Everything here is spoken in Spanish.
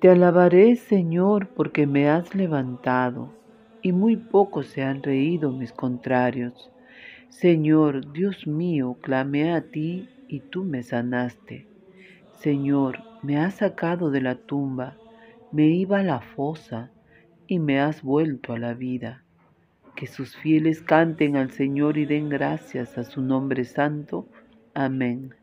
Te alabaré, Señor, porque me has levantado, y muy pocos se han reído mis contrarios. Señor, Dios mío, clamé a ti, y tú me sanaste. Señor, me has sacado de la tumba, me iba a la fosa, y me has vuelto a la vida. Que sus fieles canten al Señor y den gracias a su nombre santo. Amén.